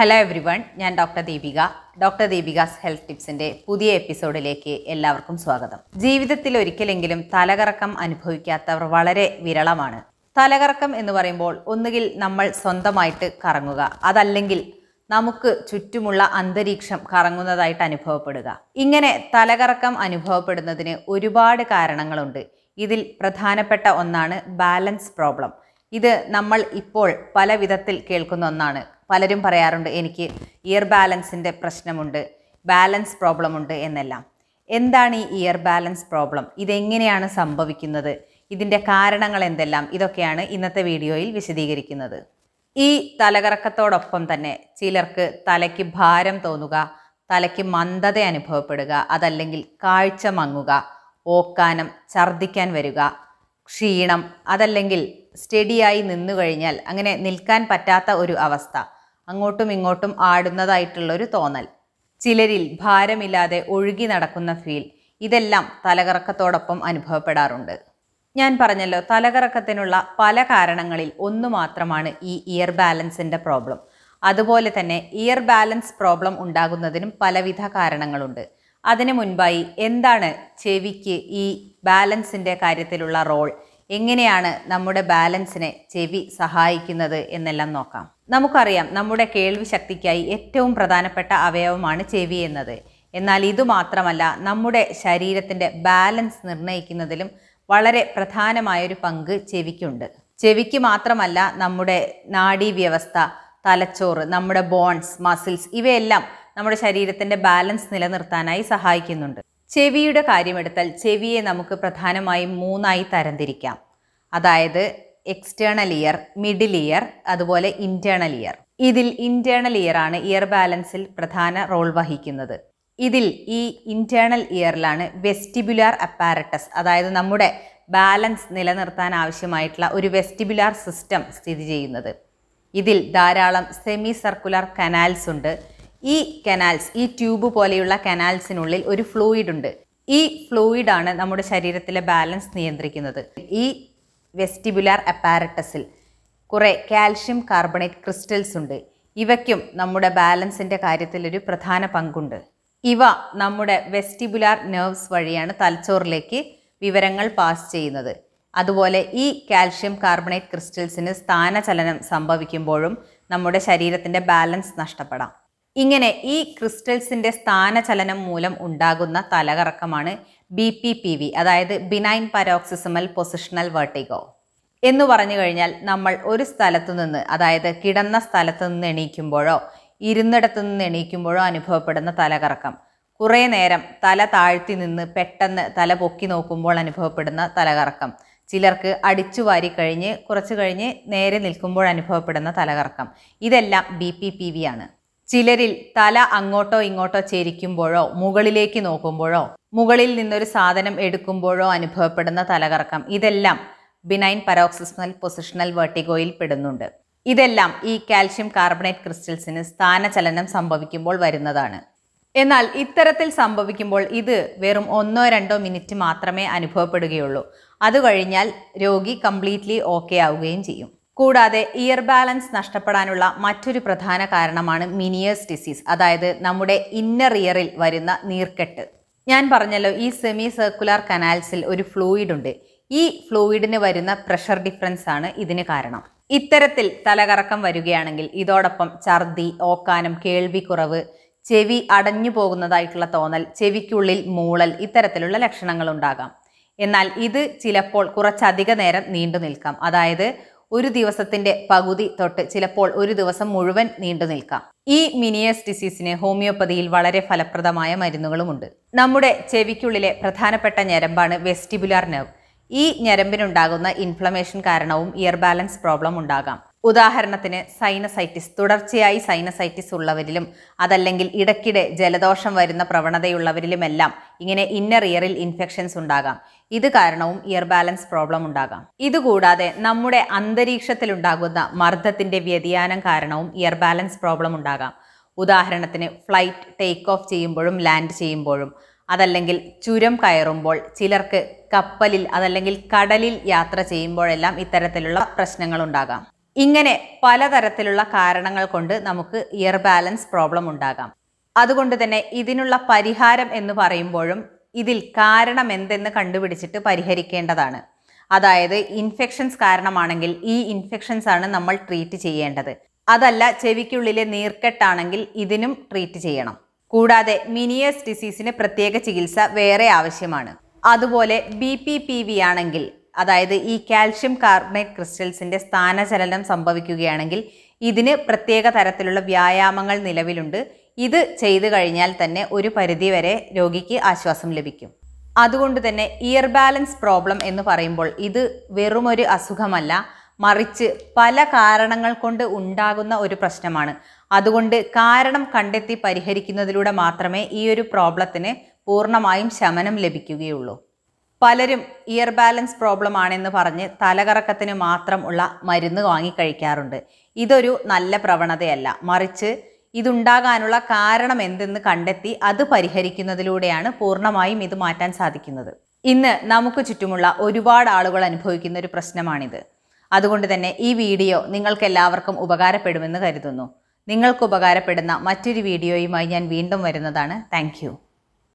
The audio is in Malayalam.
ഹലോ എവ്രി വൺ ഞാൻ doctor Deepika doctor Deepika's health ടിപ്സിന്റെ പുതിയ എപ്പിസോഡിലേക്ക് എല്ലാവർക്കും സ്വാഗതം ജീവിതത്തിൽ ഒരിക്കലെങ്കിലും തലകറക്കം അനുഭവിക്കാത്തവർ വളരെ വിരളമാണ് തലകറക്കം എന്ന് പറയുമ്പോൾ ഒന്നുകിൽ നമ്മൾ സ്വന്തമായിട്ട് കറങ്ങുക അതല്ലെങ്കിൽ നമുക്ക് ചുറ്റുമുള്ള അന്തരീക്ഷം കറങ്ങുന്നതായിട്ട് അനുഭവപ്പെടുക ഇങ്ങനെ തലകറക്കം അനുഭവപ്പെടുന്നതിന് ഒരുപാട് കാരണങ്ങളുണ്ട് ഇതിൽ പ്രധാനപ്പെട്ട ഒന്നാണ് ബാലൻസ് പ്രോബ്ലം ഇത് നമ്മൾ ഇപ്പോൾ പല വിധത്തിൽ കേൾക്കുന്ന ഒന്നാണ് പലരും പറയാറുണ്ട് എനിക്ക് ഇയർ ബാലൻസിൻ്റെ പ്രശ്നമുണ്ട് ബാലൻസ് പ്രോബ്ലം ഉണ്ട് എന്നെല്ലാം എന്താണ് ഈ ഇയർ ബാലൻസ് പ്രോബ്ലം ഇതെങ്ങനെയാണ് സംഭവിക്കുന്നത് ഇതിൻ്റെ കാരണങ്ങൾ എന്തെല്ലാം ഇതൊക്കെയാണ് ഇന്നത്തെ വീഡിയോയിൽ വിശദീകരിക്കുന്നത് ഈ തലകറക്കത്തോടൊപ്പം തന്നെ ചിലർക്ക് തലയ്ക്ക് ഭാരം തോന്നുക തലയ്ക്ക് മന്ദത അനുഭവപ്പെടുക അതല്ലെങ്കിൽ കാഴ്ച മങ്ങുക ഓക്കാനം ഛർദിക്കാൻ വരിക ക്ഷീണം അതല്ലെങ്കിൽ സ്റ്റഡിയായി നിന്നു കഴിഞ്ഞാൽ അങ്ങനെ നിൽക്കാൻ പറ്റാത്ത ഒരു അവസ്ഥ അങ്ങോട്ടും ഇങ്ങോട്ടും ആടുന്നതായിട്ടുള്ള ഒരു തോന്നൽ ചിലരിൽ ഭാരമില്ലാതെ ഒഴുകി നടക്കുന്ന ഫീൽ ഇതെല്ലാം തലകറക്കത്തോടൊപ്പം അനുഭവപ്പെടാറുണ്ട് ഞാൻ പറഞ്ഞല്ലോ തലകറക്കത്തിനുള്ള പല കാരണങ്ങളിൽ ഒന്ന് മാത്രമാണ് ഈ ഇയർ ബാലൻസിൻ്റെ പ്രോബ്ലം അതുപോലെ തന്നെ ഇയർ ബാലൻസ് പ്രോബ്ലം ഉണ്ടാകുന്നതിനും പലവിധ കാരണങ്ങളുണ്ട് അതിനു മുൻപായി എന്താണ് ചെവിക്ക് ഈ ബാലൻസിൻ്റെ കാര്യത്തിലുള്ള റോൾ എങ്ങനെയാണ് നമ്മുടെ ബാലൻസിനെ ചെവി സഹായിക്കുന്നത് എന്നെല്ലാം നോക്കാം നമുക്കറിയാം നമ്മുടെ കേൾവി ശക്തിക്കായി ഏറ്റവും പ്രധാനപ്പെട്ട അവയവമാണ് ചെവി എന്നത് എന്നാൽ ഇതുമാത്രമല്ല നമ്മുടെ ശരീരത്തിൻ്റെ ബാലൻസ് നിർണ്ണയിക്കുന്നതിലും വളരെ പ്രധാനമായൊരു പങ്ക് ചെവിക്കുണ്ട് ചെവിക്ക് മാത്രമല്ല നമ്മുടെ നാഡീവ്യവസ്ഥ തലച്ചോറ് നമ്മുടെ ബോൺസ് മസിൽസ് ഇവയെല്ലാം നമ്മുടെ ശരീരത്തിൻ്റെ ബാലൻസ് നിലനിർത്താനായി സഹായിക്കുന്നുണ്ട് ചെവിയുടെ കാര്യമെടുത്താൽ ചെവിയെ നമുക്ക് പ്രധാനമായും മൂന്നായി തരംതിരിക്കാം അതായത് എക്സ്റ്റേണൽ ഇയർ മിഡിൽ ഇയർ അതുപോലെ ഇന്റേണൽ ഇയർ ഇതിൽ ഇന്റേണൽ ഇയർ ആണ് ഇയർ ബാലൻസിൽ പ്രധാന റോൾ വഹിക്കുന്നത് ഇതിൽ ഈ ഇന്റേണൽ ഇയറിലാണ് വെസ്റ്റിബുലാർ അപ്പാരറ്റസ് അതായത് നമ്മുടെ ബാലൻസ് നിലനിർത്താൻ ആവശ്യമായിട്ടുള്ള ഒരു വെസ്റ്റിബുലാർ സിസ്റ്റം സ്ഥിതി ചെയ്യുന്നത് ഇതിൽ ധാരാളം സെമി സർക്കുലർ കനാൽസ് ഉണ്ട് ഈ കനാൽസ് ഈ ട്യൂബ് പോലെയുള്ള കനാൽസിനുള്ളിൽ ഒരു ഫ്ലൂയിഡ് ഉണ്ട് ഈ ഫ്ലൂയിഡാണ് നമ്മുടെ ശരീരത്തിലെ ബാലൻസ് നിയന്ത്രിക്കുന്നത് ഈ വെസ്റ്റിബുലാർ അപ്പാരറ്റസിൽ കുറേ കാൽഷ്യം കാർബണേറ്റ് ക്രിസ്റ്റൽസ് ഉണ്ട് ഇവയ്ക്കും നമ്മുടെ ബാലൻസിൻ്റെ കാര്യത്തിൽ ഒരു പ്രധാന പങ്കുണ്ട് ഇവ നമ്മുടെ വെസ്റ്റിബുലാർ നെർവ്സ് വഴിയാണ് തലച്ചോറിലേക്ക് വിവരങ്ങൾ പാസ് ചെയ്യുന്നത് അതുപോലെ ഈ കാൽഷ്യം കാർബണേറ്റ് ക്രിസ്റ്റൽസിന് സ്ഥാനചലനം സംഭവിക്കുമ്പോഴും നമ്മുടെ ശരീരത്തിൻ്റെ ബാലൻസ് നഷ്ടപ്പെടാം ഇങ്ങനെ ഈ ക്രിസ്റ്റൽസിൻ്റെ സ്ഥാനചലനം മൂലം ഉണ്ടാകുന്ന തലകറക്കമാണ് ബി പി പി വി അതായത് ബിനൈൻ പരോക്സിസമൽ പൊസിഷണൽ വെർട്ടിഗോ എന്ന് പറഞ്ഞു കഴിഞ്ഞാൽ നമ്മൾ ഒരു സ്ഥലത്തു നിന്ന് അതായത് കിടന്ന സ്ഥലത്തു നിന്ന് എണീക്കുമ്പോഴോ ഇരുന്നിടത്തു നിന്ന് എണീക്കുമ്പോഴോ അനുഭവപ്പെടുന്ന തലകറക്കം കുറേ നേരം തല താഴ്ത്തി നിന്ന് പെട്ടെന്ന് തല പൊക്കി നോക്കുമ്പോൾ അനുഭവപ്പെടുന്ന തലകറക്കം ചിലർക്ക് അടിച്ചു വാരി കഴിഞ്ഞ് കുറച്ച് കഴിഞ്ഞ് നേരെ നിൽക്കുമ്പോൾ അനുഭവപ്പെടുന്ന തലകറക്കം ഇതെല്ലാം ബി പി പി വി ആണ് ചിലരിൽ തല അങ്ങോട്ടോ ഇങ്ങോട്ടോ ചേരിക്കുമ്പോഴോ മുകളിലേക്ക് നോക്കുമ്പോഴോ മുകളിൽ നിന്നൊരു സാധനം എടുക്കുമ്പോഴോ അനുഭവപ്പെടുന്ന തലകറക്കം ഇതെല്ലാം ബിനൈൻ പരോക്സിസ്മൽ പൊസിഷണൽ വെർട്ടിഗോയിൽ പെടുന്നുണ്ട് ഇതെല്ലാം ഈ കാൽഷ്യം കാർബണേറ്റ് ക്രിസ്റ്റൽസിന് സ്ഥാനചലനം സംഭവിക്കുമ്പോൾ വരുന്നതാണ് എന്നാൽ ഇത്തരത്തിൽ സംഭവിക്കുമ്പോൾ ഇത് വെറും ഒന്നോ രണ്ടോ മിനിറ്റ് മാത്രമേ അനുഭവപ്പെടുകയുള്ളൂ അത് കഴിഞ്ഞാൽ രോഗി കംപ്ലീറ്റ്ലി ഓക്കെ ആവുകയും ചെയ്യും കൂടാതെ ഇയർ ബാലൻസ് നഷ്ടപ്പെടാനുള്ള മറ്റൊരു പ്രധാന കാരണമാണ് മിനിയേഴ്സ് ഡിസീസ് അതായത് നമ്മുടെ ഇന്നർ ഇയറിൽ വരുന്ന നീർക്കെട്ട് ഞാൻ പറഞ്ഞല്ലോ ഈ സെമി സർക്കുലർ കനാൽസിൽ ഒരു ഫ്ലൂയിഡ് ഉണ്ട് ഈ ഫ്ലൂയിഡിന് വരുന്ന പ്രഷർ ഡിഫറൻസ് ആണ് ഇതിന് കാരണം ഇത്തരത്തിൽ തലകറക്കം വരികയാണെങ്കിൽ ഇതോടൊപ്പം ഛർദി ഓക്കാനം കേൾവിക്കുറവ് ചെവി അടഞ്ഞു പോകുന്നതായിട്ടുള്ള തോന്നൽ ചെവിക്കുള്ളിൽ മൂളൽ ഇത്തരത്തിലുള്ള ലക്ഷണങ്ങൾ ഉണ്ടാകാം എന്നാൽ ഇത് ചിലപ്പോൾ കുറച്ചധിക നേരം നീണ്ടു നിൽക്കാം അതായത് ഒരു ദിവസത്തിന്റെ പകുതി തൊട്ട് ചിലപ്പോൾ ഒരു ദിവസം മുഴുവൻ നീണ്ടു നിൽക്കാം ഈ മിനിയസ് ഡിസീസിന് ഹോമിയോപ്പതിയിൽ വളരെ ഫലപ്രദമായ മരുന്നുകളുമുണ്ട് നമ്മുടെ ചെവിക്കുള്ളിലെ പ്രധാനപ്പെട്ട ഞരമ്പാണ് വെസ്റ്റിബുലാർ നെർവ് ഈ ഞരമ്പിനുണ്ടാകുന്ന ഇൻഫ്ലമേഷൻ കാരണവും ഇയർ ബാലൻസ് പ്രോബ്ലം ഉണ്ടാകാം ഉദാഹരണത്തിന് സൈനസൈറ്റിസ് തുടർച്ചയായി സൈനസൈറ്റിസ് ഉള്ളവരിലും അതല്ലെങ്കിൽ ഇടയ്ക്കിടെ ജലദോഷം വരുന്ന പ്രവണതയുള്ളവരിലുമെല്ലാം ഇങ്ങനെ ഇന്നർ ഇയറിൽ ഇൻഫെക്ഷൻസ് ഉണ്ടാകാം ഇത് കാരണവും ഇയർ ബാലൻസ് പ്രോബ്ലം ഉണ്ടാകാം ഇതുകൂടാതെ നമ്മുടെ ഉണ്ടാകുന്ന മർദ്ദത്തിന്റെ വ്യതിയാനം കാരണവും ഇയർ ബാലൻസ് പ്രോബ്ലം ഉണ്ടാകാം ഉദാഹരണത്തിന് ഫ്ലൈറ്റ് ടേക്ക് ഓഫ് ചെയ്യുമ്പോഴും ലാൻഡ് ചെയ്യുമ്പോഴും അതല്ലെങ്കിൽ ചുരം കയറുമ്പോൾ ചിലർക്ക് കപ്പലിൽ അതല്ലെങ്കിൽ കടലിൽ യാത്ര ചെയ്യുമ്പോഴെല്ലാം ഇത്തരത്തിലുള്ള പ്രശ്നങ്ങൾ ഉണ്ടാകാം ഇങ്ങനെ പലതരത്തിലുള്ള കാരണങ്ങൾ കൊണ്ട് നമുക്ക് ഇയർ ബാലൻസ് പ്രോബ്ലം ഉണ്ടാകാം അതുകൊണ്ട് തന്നെ ഇതിനുള്ള പരിഹാരം എന്ന് പറയുമ്പോഴും ഇതിൽ കാരണം എന്തെന്ന് കണ്ടുപിടിച്ചിട്ട് പരിഹരിക്കേണ്ടതാണ് അതായത് ഇൻഫെക്ഷൻസ് കാരണമാണെങ്കിൽ ഈ ഇൻഫെക്ഷൻസ് ആണ് നമ്മൾ ട്രീറ്റ് ചെയ്യേണ്ടത് അതല്ല ചെവിക്കുള്ളിലെ നീർക്കെട്ടാണെങ്കിൽ ഇതിനും ട്രീറ്റ് ചെയ്യണം കൂടാതെ മിനിയേഴ്സ് ഡിസീസിന് പ്രത്യേക ചികിത്സ വേറെ ആവശ്യമാണ് അതുപോലെ ബി പി പി വി ആണെങ്കിൽ അതായത് ഈ കാൽഷ്യം കാർബണേറ്റ് ക്രിസ്റ്റൽസിൻ്റെ സ്ഥാനചലനം സംഭവിക്കുകയാണെങ്കിൽ ഇതിന് പ്രത്യേക തരത്തിലുള്ള വ്യായാമങ്ങൾ നിലവിലുണ്ട് ഇത് ചെയ്തു കഴിഞ്ഞാൽ തന്നെ ഒരു പരിധിവരെ രോഗിക്ക് ആശ്വാസം ലഭിക്കും അതുകൊണ്ട് തന്നെ ഇയർ ബാലൻസ് പ്രോബ്ലം എന്ന് പറയുമ്പോൾ ഇത് വെറുമൊരു അസുഖമല്ല മറിച്ച് പല കാരണങ്ങൾ കൊണ്ട് ഉണ്ടാകുന്ന ഒരു പ്രശ്നമാണ് അതുകൊണ്ട് കാരണം കണ്ടെത്തി പരിഹരിക്കുന്നതിലൂടെ മാത്രമേ ഈ ഒരു പ്രോബ്ലത്തിന് പൂർണ്ണമായും ശമനം ലഭിക്കുകയുള്ളൂ പലരും ഇയർ ബാലൻസ് പ്രോബ്ലം ആണെന്ന് പറഞ്ഞ് തലകറക്കത്തിന് മാത്രം ഉള്ള മരുന്ന് വാങ്ങിക്കഴിക്കാറുണ്ട് ഇതൊരു നല്ല പ്രവണതയല്ല മറിച്ച് ഇതുണ്ടാകാനുള്ള കാരണം എന്തെന്ന് കണ്ടെത്തി അത് പരിഹരിക്കുന്നതിലൂടെയാണ് പൂർണ്ണമായും ഇത് മാറ്റാൻ സാധിക്കുന്നത് ഇന്ന് നമുക്ക് ചുറ്റുമുള്ള ഒരുപാട് ആളുകൾ അനുഭവിക്കുന്ന ഒരു പ്രശ്നമാണിത് അതുകൊണ്ട് തന്നെ ഈ വീഡിയോ നിങ്ങൾക്ക് എല്ലാവർക്കും ഉപകാരപ്പെടുമെന്ന് കരുതുന്നു നിങ്ങൾക്ക് ഉപകാരപ്പെടുന്ന മറ്റൊരു വീഡിയോയുമായി ഞാൻ വീണ്ടും വരുന്നതാണ് താങ്ക്